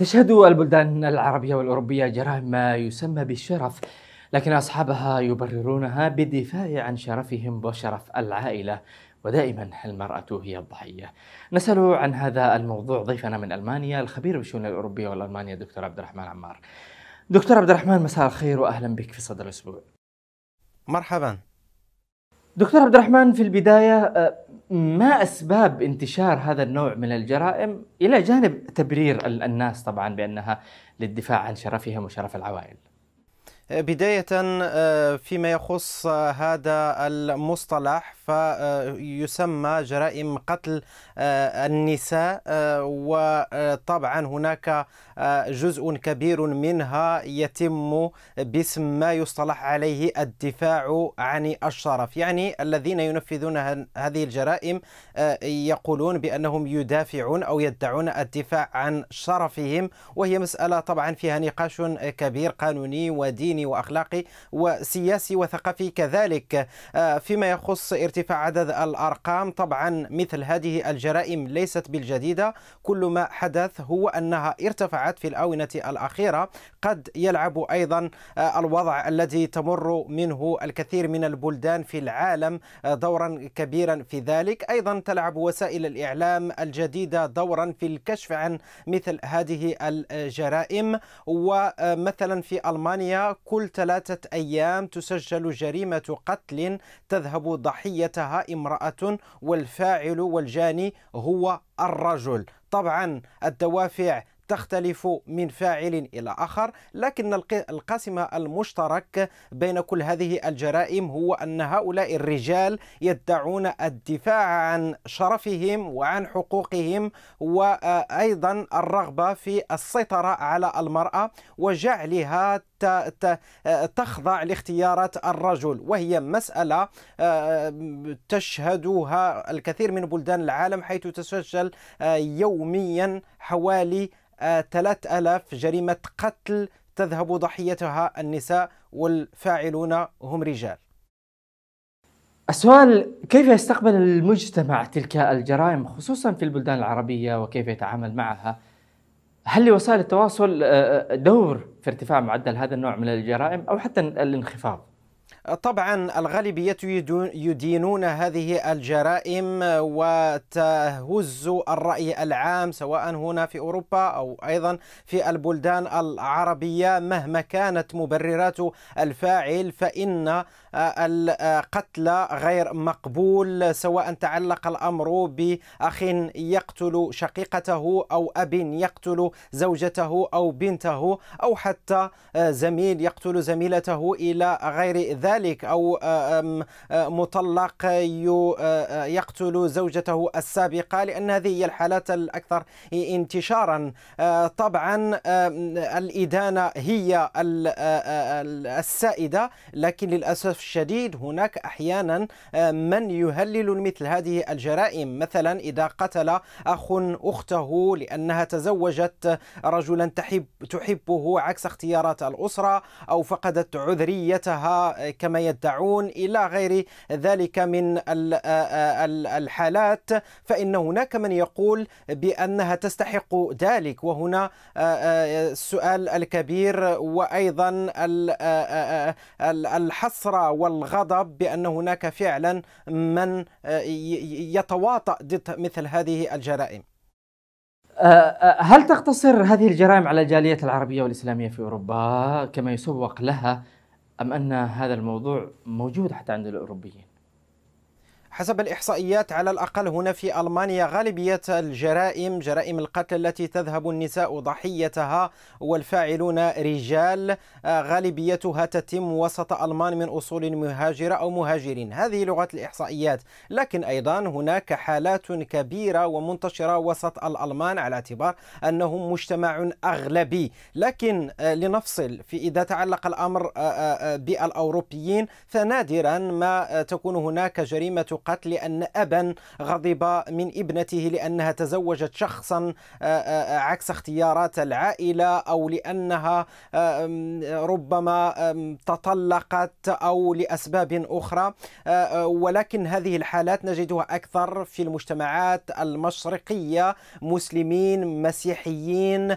تشهد البلدان العربية والأوروبية جرائم ما يسمى بالشرف لكن أصحابها يبررونها بالدفاع عن شرفهم وشرف العائلة ودائما المرأة هي الضحية نسأل عن هذا الموضوع ضيفنا من ألمانيا الخبير بالشؤون الأوروبية والألمانية الدكتور عبد الرحمن عمار دكتور عبد الرحمن مساء الخير وأهلا بك في صدر الأسبوع مرحبا دكتور عبد الرحمن في البداية آه، ما أسباب انتشار هذا النوع من الجرائم إلى جانب تبرير الناس طبعا بأنها للدفاع عن شرفهم وشرف العوائل بداية آه، فيما يخص هذا المصطلح فيسمى جرائم قتل آه، النساء آه، وطبعا هناك جزء كبير منها يتم باسم ما يصطلح عليه الدفاع عن الشرف يعني الذين ينفذون هذه الجرائم يقولون بأنهم يدافعون أو يدعون الدفاع عن شرفهم وهي مسألة طبعا فيها نقاش كبير قانوني وديني ديني وأخلاقي وسياسي وثقافي كذلك آه، فيما يخص ارتفاع عدد الأرقام طبعا مثل هذه الجرائم ليست بالجديدة كل ما حدث هو أنها ارتفعت في الآونة الأخيرة قد يلعب أيضا آه، الوضع الذي تمر منه الكثير من البلدان في العالم آه، دورا كبيرا في ذلك أيضا تلعب وسائل الإعلام الجديدة دورا في الكشف عن مثل هذه الجرائم ومثلا في ألمانيا كل ثلاثة أيام تسجل جريمة قتل تذهب ضحيتها امرأة والفاعل والجاني هو الرجل طبعا الدوافع تختلف من فاعل إلى آخر لكن القاسم المشترك بين كل هذه الجرائم هو أن هؤلاء الرجال يدعون الدفاع عن شرفهم وعن حقوقهم وأيضا الرغبة في السيطرة على المرأة وجعلها تخضع لاختيارات الرجل وهي مسألة آه، تشهدها الكثير من بلدان العالم حيث تسجل آه، يوميا حوالي 3000 جريمة قتل تذهب ضحيتها النساء والفاعلون هم رجال السؤال كيف يستقبل المجتمع تلك الجرائم خصوصا في البلدان العربية وكيف يتعامل معها هل لوسائل التواصل آه، آه، دور في ارتفاع معدل هذا النوع من الجرائم أو حتى الانخفاض طبعا الغالبية يدينون هذه الجرائم وتهز الرأي العام سواء هنا في أوروبا أو أيضا في البلدان العربية مهما كانت مبررات الفاعل فإن القتل غير مقبول سواء تعلق الأمر بأخ يقتل شقيقته أو أب يقتل زوجته أو بنته أو حتى آه، زميل يقتل زميلته إلى غير ذلك أو آه، آه، مطلق يقتل زوجته السابقة لأن هذه هي الحالات الأكثر انتشارا طبعا الإدانة هي السائدة لكن للأسف الشديد هناك أحيانا آه، من يهلل مثل هذه الجرائم مثلا إذا قتل أخ أخته لأنها تزوجت رجلا تحب تحبه عكس اختيارات الأسرة أو فقدت عذريتها آه، كما يدعون إلى غير ذلك من آه، الحالات فإن هناك من يقول بأنها تستحق ذلك وهنا السؤال الكبير وأيضا الحسرة والغضب بأن هناك فعلا من آه، يتواطأ ضد مثل هذه الجرائم آه، آه، هل تقتصر هذه الجرائم على الجالية العربية والإسلامية في أوروبا كما يسوق لها أم أن هذا الموضوع موجود حتى عند الأوروبيين؟ حسب الإحصائيات على الأقل هنا في ألمانيا غالبية الجرائم جرائم القتل التي تذهب النساء ضحيتها والفاعلون رجال آه، غالبيتها تتم وسط ألمان من أصول مهاجرة أو مهاجرين هذه لغة الإحصائيات لكن أيضا هناك حالات كبيرة ومنتشرة وسط الألمان على اعتبار أنهم مجتمع أغلبي لكن آه، لنفصل في إذا تعلق الأمر آه، بالأوروبيين فنادرا ما تكون هناك جريمة القتل لأن أبا غضب من ابنته لأنها تزوجت شخصا آه، آه، آه، عكس اختيارات العائلة أو لأنها ربما تطلقت أو لأسباب أخرى ولكن هذه الحالات نجدها أكثر في المجتمعات المشرقية مسلمين مسيحيين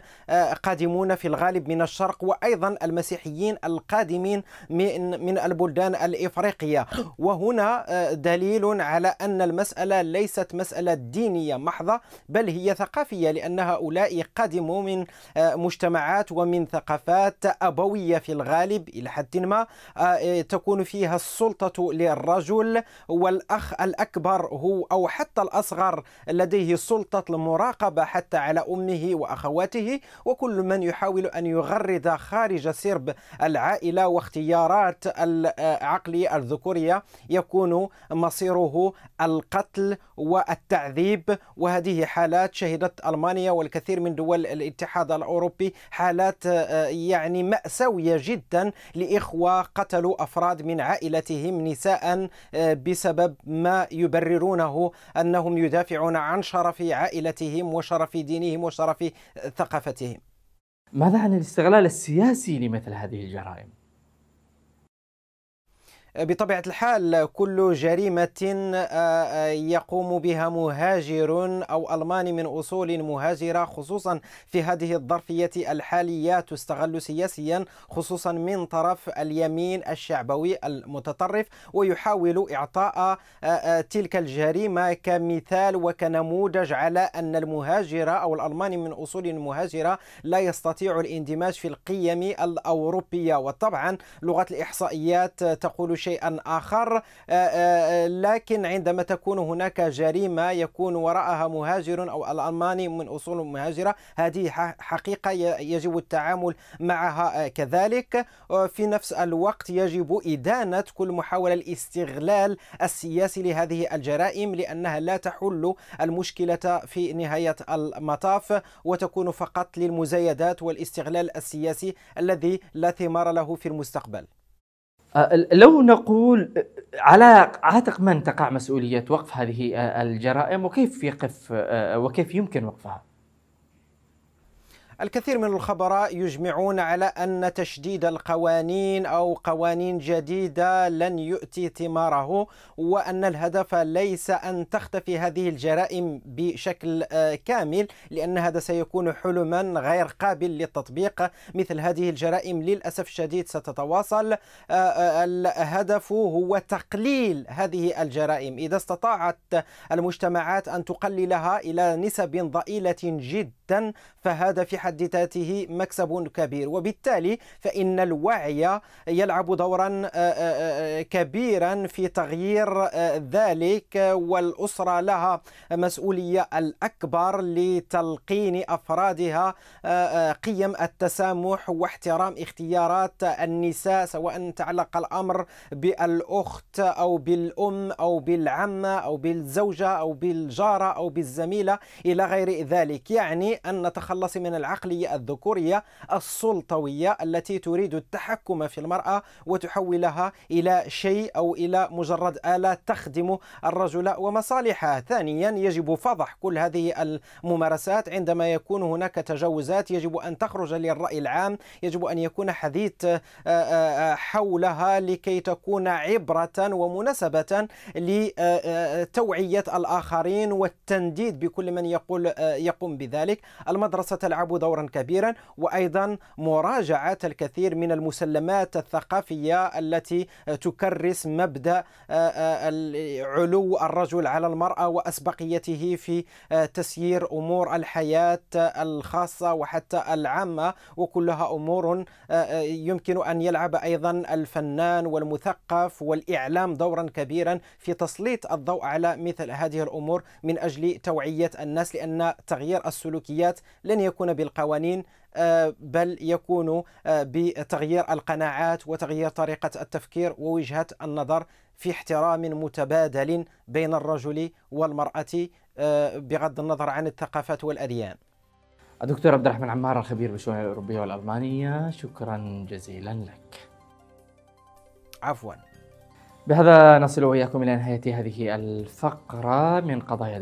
قادمون في الغالب من الشرق وأيضا المسيحيين القادمين من البلدان الإفريقية وهنا دليل على أن المسألة ليست مسألة دينية محضة بل هي ثقافية لأن هؤلاء قدموا من آه، مجتمعات ومن ثقافات أبوية في الغالب إلى حد ما آه، آه، تكون فيها السلطة للرجل والأخ الأكبر هو أو حتى الأصغر لديه سلطة المراقبة حتى على أمه وأخواته وكل من يحاول أن يغرد خارج سرب العائلة واختيارات العقلية الذكورية يكون مصيره يتبعه القتل والتعذيب وهذه حالات شهدت ألمانيا والكثير من دول الاتحاد الأوروبي حالات آه، يعني مأساوية جدا لإخوة قتلوا أفراد من عائلتهم نساء آه، بسبب ما يبررونه أنهم يدافعون عن شرف عائلتهم وشرف دينهم وشرف ثقافتهم ماذا عن الاستغلال السياسي لمثل هذه الجرائم؟ بطبيعة الحال كل جريمة آه، آه، يقوم بها مهاجر أو ألماني من أصول مهاجرة خصوصا في هذه الظرفية الحالية تستغل سياسيا خصوصا من طرف اليمين الشعبوي المتطرف ويحاول إعطاء آه، تلك الجريمة كمثال وكنموذج على أن المهاجر أو الألماني من أصول مهاجرة لا يستطيع الاندماج في القيم الأوروبية وطبعا لغة الإحصائيات تقول شيئا آخر آه، آه، لكن عندما تكون هناك جريمة يكون وراءها مهاجر أو الألماني من أصول مهاجرة هذه حقيقة يجب التعامل معها آه، كذلك في نفس الوقت يجب إدانة كل محاولة الاستغلال السياسي لهذه الجرائم لأنها لا تحل المشكلة في نهاية المطاف وتكون فقط للمزايدات والاستغلال السياسي الذي لا ثمار له في المستقبل آه، لو نقول آه، على عاتق من تقع مسؤوليه وقف هذه آه، الجرائم وكيف يقف وكيف يمكن وقفها؟ الكثير من الخبراء يجمعون على أن تشديد القوانين أو قوانين جديدة لن يؤتي ثماره وأن الهدف ليس أن تختفي هذه الجرائم بشكل آه، كامل لأن هذا سيكون حلما غير قابل للتطبيق مثل هذه الجرائم للأسف الشديد ستتواصل آه، آه، الهدف هو تقليل هذه الجرائم إذا استطاعت المجتمعات أن تقللها إلى نسب ضئيلة جدا جدا فهذا في حد ذاته مكسب كبير وبالتالي فإن الوعي يلعب دورا آه، آه، آه، كبيرا في تغيير ذلك والأسرة لها مسؤولية الأكبر لتلقين أفرادها قيم التسامح واحترام اختيارات النساء سواء تعلق الأمر بالأخت أو بالأم أو بالعمة أو بالزوجة أو بالجارة أو بالزميلة إلى غير ذلك يعني أن نتخلص من العقلية الذكورية السلطوية التي تريد التحكم في المرأة وتحولها إلى شيء أو إلى مجرد آلة تخدم الرجل ومصالحه ثانيا يجب فضح كل هذه الممارسات عندما يكون هناك تجاوزات يجب أن تخرج للرأي العام يجب أن يكون حديث آه، آه، آه، حولها لكي تكون عبرة ومناسبة لتوعية الآخرين والتنديد بكل من يقول يقوم بذلك المدرسة تلعب دورا كبيرا وأيضا مراجعة الكثير من المسلمات الثقافية التي تكرس مبدأ آه، آه، علو الرجل على المرأة وأسبقيته في آه، تسيير أمور الحياة الخاصة وحتى العامة وكلها أمور يمكن أن يلعب أيضا الفنان والمثقف والإعلام دورا كبيرا في تسليط الضوء على مثل هذه الأمور من أجل توعية الناس لأن تغيير السلوكيات السلوكيات لن يكون بالقوانين آه، بل يكون آه، بتغيير القناعات وتغيير طريقة التفكير ووجهة النظر في احترام متبادل بين الرجل والمرأة آه، بغض النظر عن الثقافات والأديان الدكتور عبد الرحمن عمار الخبير بالشؤون الأوروبية والألمانية شكرا جزيلا لك عفوا بهذا نصل وإياكم إلى نهاية هذه الفقرة من قضايا